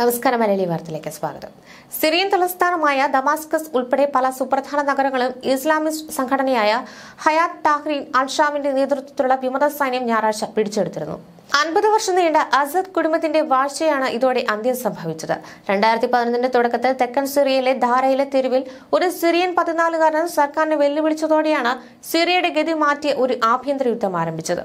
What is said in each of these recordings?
നമസ്കാരം മലയാളി വാർത്തയിലേക്ക് സ്വാഗതം സിറിയൻ തലസ്ഥാനമായ ദമാസ്കസ് ഉൾപ്പെടെ പല സുപ്രധാന നഗരങ്ങളും ഇസ്ലാമിസ്റ്റ് സംഘടനയായ ഹയാത്ത് ടാഹ്രീൻ അൽഷാമിന്റെ നേതൃത്വത്തിലുള്ള വിമത സൈന്യം ഞായറാഴ്ച പിടിച്ചെടുത്തിരുന്നു അൻപത് വർഷം നീണ്ട അസദ് കുടുംബത്തിന്റെ വാഴ്ചയാണ് ഇതോടെ അന്ത്യം സംഭവിച്ചത് രണ്ടായിരത്തി പതിനൊന്നിന്റെ തുടക്കത്തിൽ തെക്കൻ സിറിയയിലെ ധാരയിലെ തെരുവിൽ ഒരു സിറിയൻ പതിനാലുകാരൻ സർക്കാരിനെ വെല്ലുവിളിച്ചതോടെയാണ് സിറിയയുടെ ഗതി മാറ്റിയ ഒരു ആഭ്യന്തര യുദ്ധം ആരംഭിച്ചത്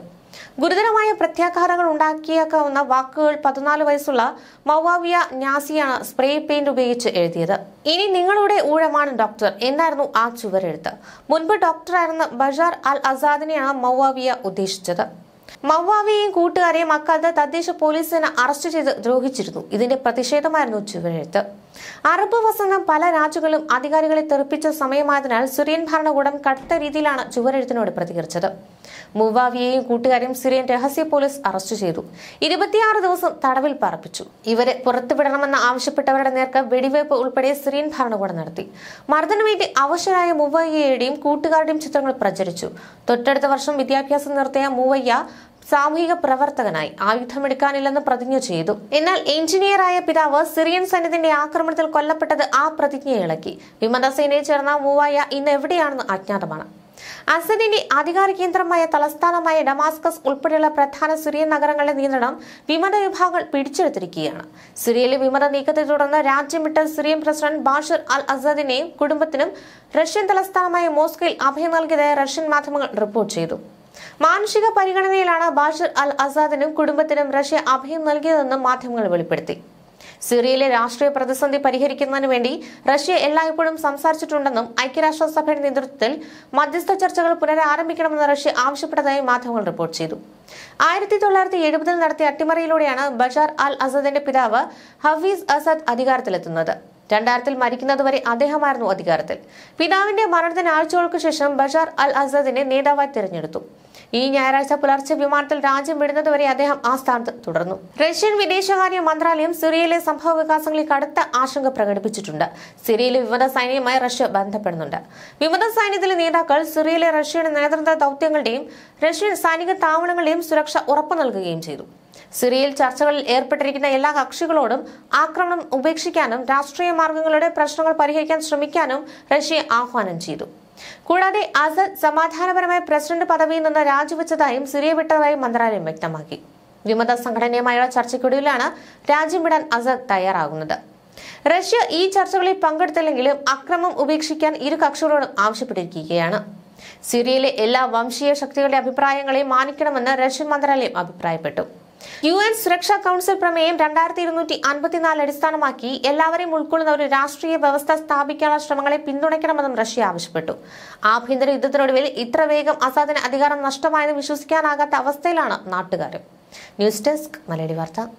ഗുരുതരമായ പ്രത്യാഘാതങ്ങൾ ഉണ്ടാക്കിയേക്കാവുന്ന വാക്കുകൾ പതിനാല് വയസ്സുള്ള മൗവാവിയ ന്യാസിയാണ് സ്പ്രേ പെയിന്റ് ഉപയോഗിച്ച് എഴുതിയത് ഇനി നിങ്ങളുടെ ഊഴമാണ് ഡോക്ടർ എന്നായിരുന്നു ആ ചുവരെഴുത്ത് മുൻപ് ഡോക്ടറായിരുന്ന ബഷാർ അൽ അസാദിനെയാണ് മൗവാവിയ ഉദ്ദേശിച്ചത് മവ്വാവിയെയും കൂട്ടുകാരെയും അക്കാലത്ത് തദ്ദേശ പോലീസ് അറസ്റ്റ് ചെയ്ത് ദ്രോഹിച്ചിരുന്നു ഇതിന്റെ പ്രതിഷേധമായിരുന്നു ചുവരെഴുത്ത് അറബ് വസന്തം പല രാജ്യങ്ങളും അധികാരികളെ തെറിപ്പിച്ച സമയമായതിനാൽ സിറിയൻ ഭരണകൂടം കടുത്ത രീതിയിലാണ് ചുവരെഴുത്തിനോട് പ്രതികരിച്ചത് മൂവാവിയെയും കൂട്ടുകാരെയും സിറിയൻ രഹസ്യ പോലീസ് അറസ്റ്റ് ചെയ്തു ഇരുപത്തിയാറ് ദിവസം തടവിൽ പാർപ്പിച്ചു ഇവരെ പുറത്തുവിടണമെന്ന് ആവശ്യപ്പെട്ടവരുടെ നേർക്ക് വെടിവയ്പ് ഉൾപ്പെടെ സിറിയൻ ഭരണകൂടം നടത്തി മർദ്ദനമേറ്റ് അവശരായ മൂവയ്യയുടെയും കൂട്ടുകാരുടെയും ചിത്രങ്ങൾ പ്രചരിച്ചു തൊട്ടടുത്ത വർഷം വിദ്യാഭ്യാസം നിർത്തിയ മൂവയ്യ സാമൂഹിക പ്രവർത്തകനായി ആയുധമെടുക്കാനില്ലെന്ന് പ്രതിജ്ഞ ചെയ്തു എന്നാൽ എഞ്ചിനീയറായ പിതാവ് സിറിയൻ സൈന്യത്തിന്റെ ആക്രമണത്തിൽ കൊല്ലപ്പെട്ടത് ആ പ്രതിജ്ഞ ഇളക്കി വിമതസേനയിൽ ചേർന്ന മൂവായ ഇന്ന് എവിടെയാണെന്ന് അജ്ഞാതമാണ് അസദിന്റെ അധികാര കേന്ദ്രമായ തലസ്ഥാനമായ ഡമാസ്കസ് ഉൾപ്പെടെയുള്ള പ്രധാന സിറിയൻ നഗരങ്ങളുടെ നിയന്ത്രണം വിമത വിഭാഗങ്ങൾ പിടിച്ചെടുത്തിരിക്കുകയാണ് സിറിയയിലെ വിമത നീക്കത്തെ തുടർന്ന് രാജ്യം വിട്ട സിറിയൻ പ്രസിഡന്റ് ബാഷർ അൽ അസദിനെയും കുടുംബത്തിനും റഷ്യൻ തലസ്ഥാനമായ മോസ്കോയിൽ അഭയം നൽകിയതായി റഷ്യൻ മാധ്യമങ്ങൾ റിപ്പോർട്ട് ചെയ്തു മാനുഷിക പരിഗണനയിലാണ് ബാഷർ അൽ അസാദിനും കുടുംബത്തിനും റഷ്യ അഭയം നൽകിയതെന്നും മാധ്യമങ്ങൾ വെളിപ്പെടുത്തി സിറിയയിലെ രാഷ്ട്രീയ പ്രതിസന്ധി പരിഹരിക്കുന്നതിന് വേണ്ടി റഷ്യ എല്ലായ്പ്പോഴും സംസാരിച്ചിട്ടുണ്ടെന്നും ഐക്യരാഷ്ട്രസഭയുടെ നേതൃത്വത്തിൽ മധ്യസ്ഥ ചർച്ചകൾ പുനരാരംഭിക്കണമെന്ന് റഷ്യ ആവശ്യപ്പെട്ടതായി മാധ്യമങ്ങൾ റിപ്പോർട്ട് ചെയ്തു ആയിരത്തി തൊള്ളായിരത്തി എഴുപതിൽ നടത്തിയ അട്ടിമറിയിലൂടെയാണ് ബഷാർ അൽ അസദിന്റെ പിതാവ് ഹഫീസ് അസദ് അധികാരത്തിലെത്തുന്നത് രണ്ടായിരത്തിൽ മരിക്കുന്നതുവരെ അദ്ദേഹമായിരുന്നു അധികാരത്തിൽ പിതാവിന്റെ മരണത്തിന് ആഴ്ചകൾക്ക് ശേഷം ബഷാർ അൽ അസദിനെ നേതാവായി തിരഞ്ഞെടുത്തു ഈ ഞായറാഴ്ച പുലർച്ചെ വിമാനത്തിൽ രാജ്യം വിടുന്നതുവരെ അദ്ദേഹം ആ സ്ഥാനത്ത് തുടർന്നു റഷ്യൻ വിദേശകാര്യ മന്ത്രാലയം സിറിയയിലെ സംഭവ വികാസങ്ങളിൽ കടുത്ത ആശങ്ക പ്രകടിപ്പിച്ചിട്ടുണ്ട് സിറിയയിലെ വിമത സൈന്യവുമായി റഷ്യ ബന്ധപ്പെടുന്നുണ്ട് വിമത സൈന്യത്തിലെ നേതാക്കൾ സിറിയയിലെ റഷ്യയുടെ നേതൃത്വ ദൌത്യങ്ങളുടെയും റഷ്യൻ സൈനിക താവളങ്ങളുടെയും സുരക്ഷ ഉറപ്പു നൽകുകയും ചെയ്തു സിറിയയിൽ ചർച്ചകളിൽ ഏർപ്പെട്ടിരിക്കുന്ന എല്ലാ കക്ഷികളോടും ആക്രമണം ഉപേക്ഷിക്കാനും രാഷ്ട്രീയ മാർഗങ്ങളുടെ പ്രശ്നങ്ങൾ പരിഹരിക്കാൻ ശ്രമിക്കാനും റഷ്യ ആഹ്വാനം ചെയ്തു കൂടാതെ അസദ് സമാധാനപരമായ പ്രസിഡന്റ് പദവിയിൽ നിന്ന് രാജിവെച്ചതായും സിറിയ വിട്ടതായും മന്ത്രാലയം വ്യക്തമാക്കി വിമത സംഘടനയുമായുള്ള ചർച്ചയ്ക്കൊടുവിലാണ് രാജ്യം വിടാൻ അസദ് തയ്യാറാകുന്നത് റഷ്യ ഈ ചർച്ചകളിൽ പങ്കെടുത്തില്ലെങ്കിലും അക്രമം ഉപേക്ഷിക്കാൻ ഇരു കക്ഷികളോടും ആവശ്യപ്പെട്ടിരിക്കുകയാണ് സിറിയയിലെ എല്ലാ വംശീയ ശക്തികളുടെ അഭിപ്രായങ്ങളെയും മാനിക്കണമെന്ന് റഷ്യൻ മന്ത്രാലയം അഭിപ്രായപ്പെട്ടു യു എൻ സുരക്ഷാ കൗൺസിൽ പ്രമേയം രണ്ടായിരത്തി ഇരുന്നൂറ്റി അൻപത്തിനാല് അടിസ്ഥാനമാക്കി എല്ലാവരെയും ഉൾക്കൊള്ളുന്ന ഒരു രാഷ്ട്രീയ വ്യവസ്ഥ സ്ഥാപിക്കാനുള്ള ശ്രമങ്ങളെ പിന്തുണയ്ക്കണമെന്നും റഷ്യ ആവശ്യപ്പെട്ടു ആഭ്യന്തര യുദ്ധത്തിനൊടുവിൽ ഇത്ര വേഗം അസാദിന് അധികാരം നഷ്ടമായെന്ന് വിശ്വസിക്കാനാകാത്ത അവസ്ഥയിലാണ് നാട്ടുകാർ ന്യൂസ് ഡെസ്ക് മലയാളി വാർത്ത